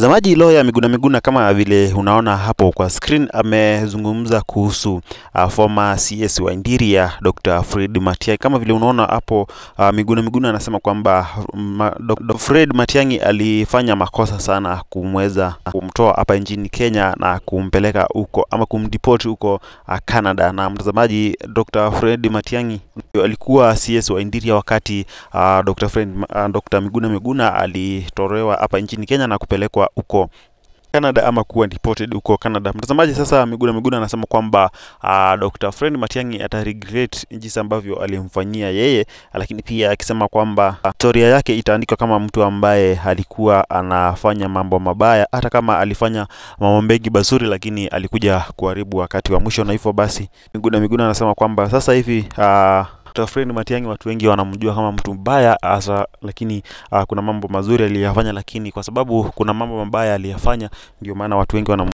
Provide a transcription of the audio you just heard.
Mtazamaji, Loya Miguna Miguna, kama vile unaona hapo kwa screen, amezungumza kuhusu uh, former CS wa Indiria Dr. Fred Matiang'i. Kama vile unaona hapo uh, Miguna Miguna anasema kwamba ma, Dr. Fred Matiang'i alifanya makosa sana kumweza kumtoa hapa nchini Kenya na kumpeleka huko ama kumdeport huko uh, Canada. Na mtazamaji, Dr. Fred Matiang'i alikuwa CS wa Indiria wakati uh, Dr. Fred, uh, Dr. Miguna Miguna alitorewa hapa nchini Kenya na kupelekwa uko Canada ama kuwa deported huko Canada. Mtazamaji sasa, Miguna Miguna anasema kwamba uh, ah, Dr. Fred Matiang'i regret jinsi ambavyo alimfanyia yeye, lakini pia akisema kwamba ah, historia uh, yake itaandikwa kama mtu ambaye alikuwa anafanya mambo mabaya, hata kama alifanya mambo mengi mazuri, lakini alikuja kuharibu wakati wa mwisho, na hivyo basi Miguna Miguna anasema kwamba sasa hivi uh, Dr. Fred Matiang'i watu wengi wanamjua kama mtu mbaya hasa, lakini uh, kuna mambo mazuri aliyafanya, lakini kwa sababu kuna mambo mabaya aliyafanya, ndio maana watu wengi wanam